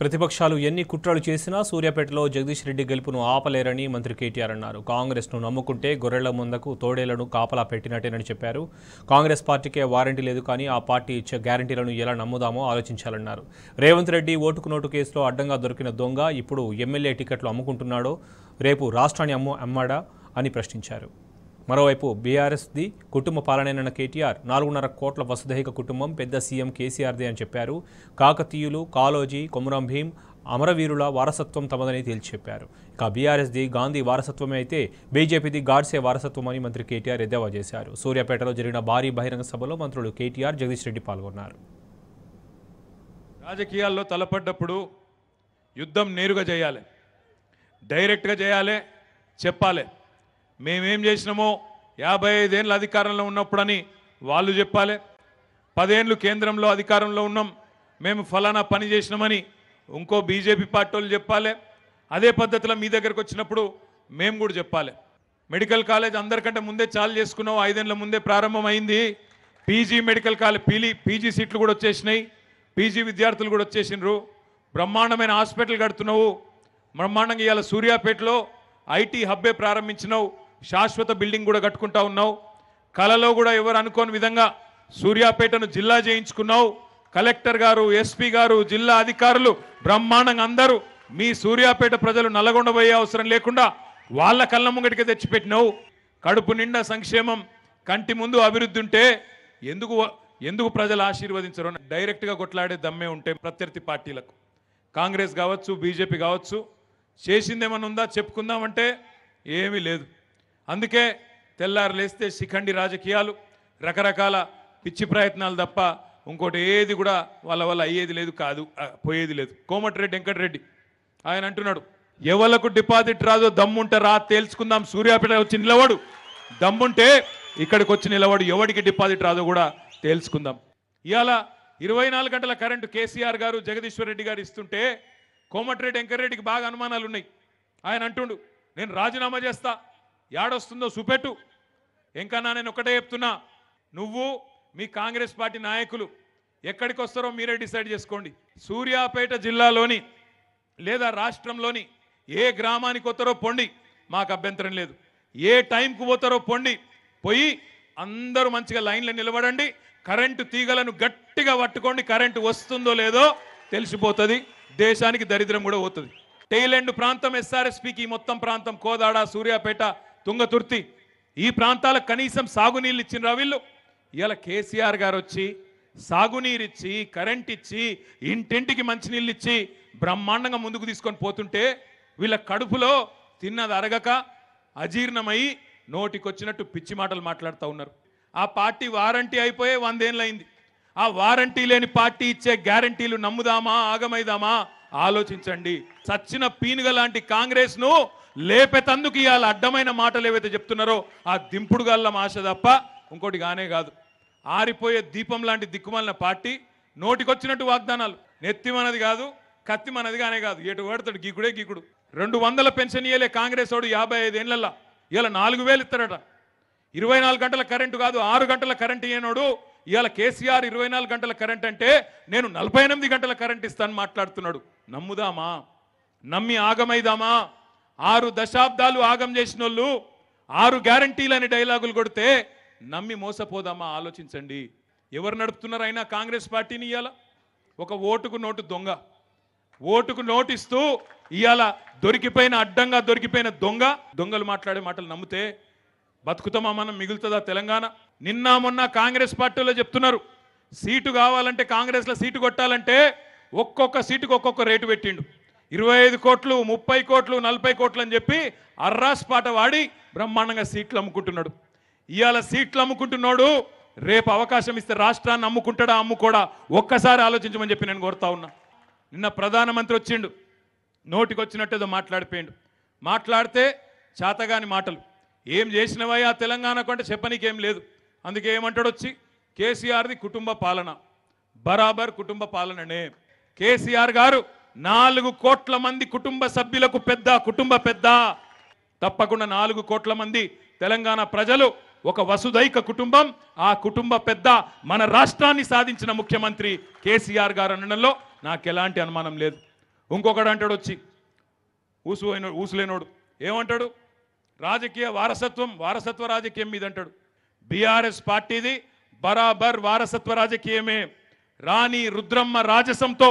ప్రతిపక్షాలు ఎన్ని కుట్రలు చేసినా సూర్యాపేటలో జగదీష్ రెడ్డి గెలుపును ఆపలేరని మంత్రి కేటీఆర్ అన్నారు కాంగ్రెస్ను నమ్ముకుంటే గొర్రెల ముందకు తోడేలను కాపలా పెట్టినట్టేనని చెప్పారు కాంగ్రెస్ పార్టీకే వారంటీ లేదు కానీ ఆ పార్టీ ఇచ్చే గ్యారంటీలను ఎలా నమ్ముదామో ఆలోచించాలన్నారు రేవంత్ రెడ్డి ఓటుకు నోటు కేసులో అడ్డంగా దొరికిన దొంగ ఇప్పుడు ఎమ్మెల్యే టికెట్లు అమ్ముకుంటున్నాడో రేపు రాష్ట్రాన్ని అమ్ము అమ్మాడా అని ప్రశ్నించారు మరోవైపు బీఆర్ఎస్ది కుటుంబ పాలనేనన్న కేటీఆర్ నాలుగున్నర కోట్ల వసుదైక కుటుంబం పెద్ద సీఎం కేసీఆర్ది అని చెప్పారు కాకతీయులు కాలోజీ కొమురం భీం అమరవీరుల వారసత్వం తమదని తేల్చి చెప్పారు ఇక బీఆర్ఎస్ది గాంధీ వారసత్వమే అయితే బీజేపీది గాడ్సే వారసత్వం అని మంత్రి కేటీఆర్ ఎద్దేవా చేశారు సూర్యాపేటలో జరిగిన భారీ బహిరంగ సభలో మంత్రులు కేటీఆర్ జగదీష్ రెడ్డి పాల్గొన్నారు రాజకీయాల్లో తలపడ్డప్పుడు యుద్ధం నేరుగా చేయాలి డైరెక్ట్గా చేయాలి చెప్పాలి మేమేం చేసినామో యాభై ఐదేళ్ళు అధికారంలో ఉన్నప్పుడని వాళ్ళు చెప్పాలి పదేళ్ళు కేంద్రంలో అధికారంలో ఉన్నాం మేము ఫలానా పని చేసినామని ఇంకో బీజేపీ పార్టీ వాళ్ళు చెప్పాలి అదే పద్ధతిలో మీ దగ్గరకు వచ్చినప్పుడు మేము కూడా చెప్పాలి మెడికల్ కాలేజ్ అందరికంటే ముందే చాలు చేసుకున్నాం ఐదేళ్ల ముందే ప్రారంభమైంది పీజీ మెడికల్ కాలేజ్ పీలీ పీజీ సీట్లు కూడా వచ్చేసినాయి పీజీ విద్యార్థులు కూడా వచ్చేసినారు బ్రహ్మాండమైన హాస్పిటల్ కడుతున్నావు బ్రహ్మాండంగా ఇవాళ సూర్యాపేటలో ఐటీ హబ్బే ప్రారంభించినావు శాశ్వత బిల్డింగ్ కూడా కట్టుకుంటా ఉన్నావు కళలో కూడా ఎవరు అనుకోని విధంగా సూర్యాపేటను జిల్లా చేయించుకున్నావు కలెక్టర్ గారు ఎస్పీ గారు జిల్లా అధికారులు బ్రహ్మాండంగా అందరూ మీ సూర్యాపేట ప్రజలు నల్లగొండబోయే అవసరం లేకుండా వాళ్ళ కళ్ళ ముంగటికే తెచ్చిపెట్టినావు కడుపు నిండా సంక్షేమం కంటి ముందు అభివృద్ధి ఉంటే ఎందుకు ఎందుకు ప్రజలు ఆశీర్వదించరు డైరెక్ట్గా కొట్లాడే దమ్మే ఉంటే ప్రత్యర్థి పార్టీలకు కాంగ్రెస్ కావచ్చు బీజేపీ కావచ్చు చేసిందేమన్నా ఉందా చెప్పుకుందామంటే ఏమీ లేదు అందుకే తెల్లారు లేస్తే శిఖండి రాజకీయాలు రకరకాల పిచ్చి ప్రయత్నాలు తప్ప ఇంకోటి ఏది కూడా వాళ్ళ వల్ల అయ్యేది లేదు కాదు పోయేది లేదు కోమటిరెడ్డి వెంకటరెడ్డి ఆయన అంటున్నాడు ఎవలకు డిపాజిట్ రాదో దమ్ముంటే రా తేల్చుకుందాం సూర్యాపేట వచ్చి నిలవడు దమ్ముంటే ఇక్కడికి వచ్చి నిలవడు ఎవడికి డిపాజిట్ రాదో కూడా తేల్చుకుందాం ఇవాళ ఇరవై నాలుగు గంటల కరెంటు కేసీఆర్ గారు జగదీశ్వర్ రెడ్డి గారు ఇస్తుంటే కోమటిరెడ్డి వెంకటరెడ్డికి బాగా అనుమానాలు ఉన్నాయి ఆయన అంటుండు నేను రాజీనామా చేస్తా ఏడొస్తుందో చూపెట్టు ఇంకా నా నేను ఒకటే చెప్తున్నా నువ్వు మీ కాంగ్రెస్ పార్టీ నాయకులు ఎక్కడికి వస్తారో మీరే డిసైడ్ చేసుకోండి సూర్యాపేట జిల్లాలోని లేదా రాష్ట్రంలోని ఏ గ్రామానికి వస్తారో పొండి మాకు అభ్యంతరం లేదు ఏ టైంకు పోతారో పొండి పోయి అందరూ మంచిగా లైన్లో నిలబడండి కరెంటు తీగలను గట్టిగా పట్టుకోండి కరెంటు వస్తుందో లేదో తెలిసిపోతుంది దేశానికి దరిద్రం కూడా పోతుంది టైలెండ్ ప్రాంతం ఎస్ఆర్ఎస్పికి మొత్తం ప్రాంతం కోదాడ సూర్యాపేట తుంగతుర్తి ఈ ప్రాంతాలకు కనీసం సాగునీళ్ళు ఇచ్చిన వీళ్ళు ఇలా కేసీఆర్ గారు వచ్చి సాగునీరు ఇచ్చి కరెంట్ ఇచ్చి ఇంటింటికి మంచినీళ్ళు ఇచ్చి బ్రహ్మాండంగా ముందుకు తీసుకొని పోతుంటే వీళ్ళ కడుపులో తిన్నది అరగక అజీర్ణమై నోటికొచ్చినట్టు పిచ్చి మాటలు మాట్లాడుతూ ఉన్నారు ఆ పార్టీ వారంటీ అయిపోయే వందేళ్ళైంది ఆ వారంటీ లేని పార్టీ ఇచ్చే గ్యారంటీలు నమ్ముదామా ఆగమైదామా ఆలోచించండి సచ్చిన పీనుగ లాంటి కాంగ్రెస్ను లేపెతందుకు ఇవాళ అడ్డమైన మాటలు ఏవైతే చెప్తున్నారో ఆ దింపుడు గల్లం ఆశ తప్ప ఇంకోటి కానే కాదు ఆరిపోయే దీపం లాంటి దిక్కుమాలిన పార్టీ నోటికొచ్చినట్టు వాగ్దానాలు నెత్తిమన్నది కాదు కత్తి మనది కానే కాదు ఎటు వాడతాడు గీకుడే గీకుడు రెండు వందల పెన్షన్ ఇయ్యలే కాంగ్రెస్ వాడు యాభై ఐదేళ్లలో ఇవాళ నాలుగు వేలు ఇస్తాడట ఇరవై నాలుగు గంటల కరెంటు కాదు ఆరు గంటల కరెంటు ఇయ్యనోడు ఇవాళ కేసీఆర్ ఇరవై నాలుగు గంటల కరెంట్ అంటే నేను నలభై ఎనిమిది గంటల కరెంట్ ఇస్తాను మాట్లాడుతున్నాడు నమ్ముదామా నమ్మి ఆగమైదామా ఆరు దశాబ్దాలు ఆగం చేసిన వాళ్ళు ఆరు గ్యారంటీలు అనే డైలాగులు కొడితే నమ్మి మోసపోదామా ఆలోచించండి ఎవరు నడుపుతున్నారు అయినా కాంగ్రెస్ పార్టీని ఇవాళ ఒక ఓటుకు నోటు దొంగ ఓటుకు నోటిస్తూ ఇవాళ దొరికిపోయిన అడ్డంగా దొరికిపోయిన దొంగ దొంగలు మాట్లాడే మాటలు నమ్మితే బతుకుతామా మనం మిగులుతుందా తెలంగాణ నిన్న మొన్న కాంగ్రెస్ పార్టీలో చెప్తున్నారు సీటు కావాలంటే కాంగ్రెస్లో సీటు కొట్టాలంటే ఒక్కొక్క సీటుకు ఒక్కొక్క రేటు పెట్టిండు ఇరవై ఐదు కోట్లు ముప్పై కోట్లు నలభై కోట్లు అని చెప్పి పాట వాడి బ్రహ్మాండంగా సీట్లు అమ్ముకుంటున్నాడు ఇవాళ సీట్లు అమ్ముకుంటున్నాడు రేపు అవకాశం ఇస్తే రాష్ట్రాన్ని అమ్ముకుంటాడా అమ్ముకోడా ఒక్కసారి ఆలోచించమని చెప్పి నేను కోరుతా ఉన్నా నిన్న ప్రధానమంత్రి వచ్చిండు నోటికి వచ్చినట్టేదో మాట్లాడిపోయిండు మాట్లాడితే చేతగాని మాటలు ఏం చేసినవయ్యా తెలంగాణకు అంటే చెప్పనీకేం లేదు అందుకే ఏమంటాడు వచ్చి కేసీఆర్ది కుటుంబ పాలన బరాబర్ కుటుంబ పాలననే కేసీఆర్ గారు నాలుగు కోట్ల మంది కుటుంబ సభ్యులకు పెద్ద కుటుంబ పెద్ద తప్పకుండా నాలుగు కోట్ల మంది తెలంగాణ ప్రజలు ఒక వసుదైక కుటుంబం ఆ కుటుంబ పెద్ద మన రాష్ట్రాన్ని సాధించిన ముఖ్యమంత్రి కేసీఆర్ గారు అనడంలో నాకు ఎలాంటి అనుమానం లేదు ఇంకొకడు అంటాడు వచ్చి ఊసు ఊసులేనోడు ఏమంటాడు రాజకీయ వారసత్వం వారసత్వ రాజకీయం మీద అంటాడు బీఆర్ఎస్ పార్టీది బరాబర్ వారసత్వ రాజకీయమే రాణి రుద్రమ్మ రాజసంతో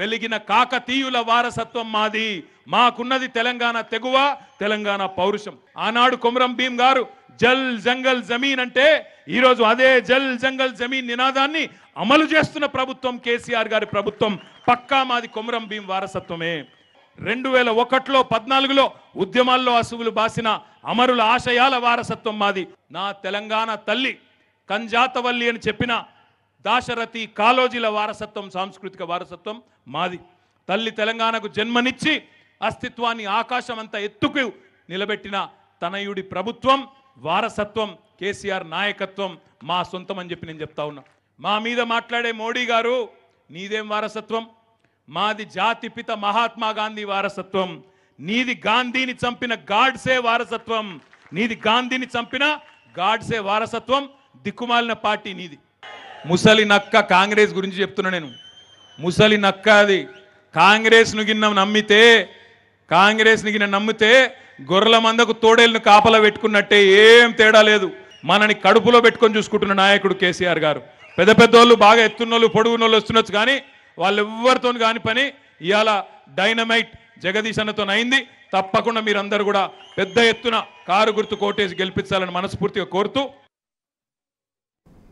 వెలిగిన కాకతీయుల వారసత్వం మాది మాకున్నది తెలంగాణ తెగువ తెలంగాణ పౌరుషం ఆనాడు కొమరం భీం గారు జల్ జంగల్ జమీన్ అంటే ఈరోజు అదే జల్ జంగల్ జమీన్ నినాదాన్ని అమలు చేస్తున్న ప్రభుత్వం కేసీఆర్ గారి ప్రభుత్వం పక్కా మాది కొమరం భీం వారసత్వమే రెండు వేల ఒకటిలో పద్నాలుగులో ఉద్యమాల్లో అసువులు బాసిన అమరుల ఆశయాల వారసత్వం మాది నా తెలంగాణ తల్లి కంజాతవల్లి అని చెప్పిన దాశరథి కాలోజీల వారసత్వం సాంస్కృతిక వారసత్వం మాది తల్లి తెలంగాణకు జన్మనిచ్చి అస్తిత్వాన్ని ఆకాశం అంతా ఎత్తుకు నిలబెట్టిన తనయుడి ప్రభుత్వం వారసత్వం కేసీఆర్ నాయకత్వం మా సొంతం అని చెప్పి నేను చెప్తా ఉన్నా మా మీద మాట్లాడే మోడీ గారు నీదేం వారసత్వం మాది జాతిపిత మహాత్మా గాంధీ వారసత్వం నీది గాంధీని చంపిన గాడ్సే వారసత్వం నీది గాంధీని చంపిన గాడ్సే వారసత్వం దిక్కుమాలిన పార్టీ నీది ముసలి నక్క కాంగ్రెస్ గురించి చెప్తున్నా నేను ముసలి నక్క అది కాంగ్రెస్ను గిన్న నమ్మితే కాంగ్రెస్ని గిన్న నమ్మితే గొర్రెల మందకు తోడేళ్ళను కాపలా పెట్టుకున్నట్టే ఏం తేడా లేదు మనని కడుపులో పెట్టుకొని చూసుకుంటున్న నాయకుడు కేసీఆర్ గారు పెద్ద పెద్దోళ్ళు బాగా ఎత్తున్నోళ్ళు పొడుగునోళ్ళు వస్తున్నచ్చు కానీ వాళ్ళు ఎవరితో కాని పని ఇవాళ డైనమైట్ జగదీష్ అన్నతో అయింది తప్పకుండా మీరందరూ కూడా పెద్ద ఎత్తున కారు గుర్తు కోటేసి గెలిపించాలని మనస్ఫూర్తిగా కోరుతూ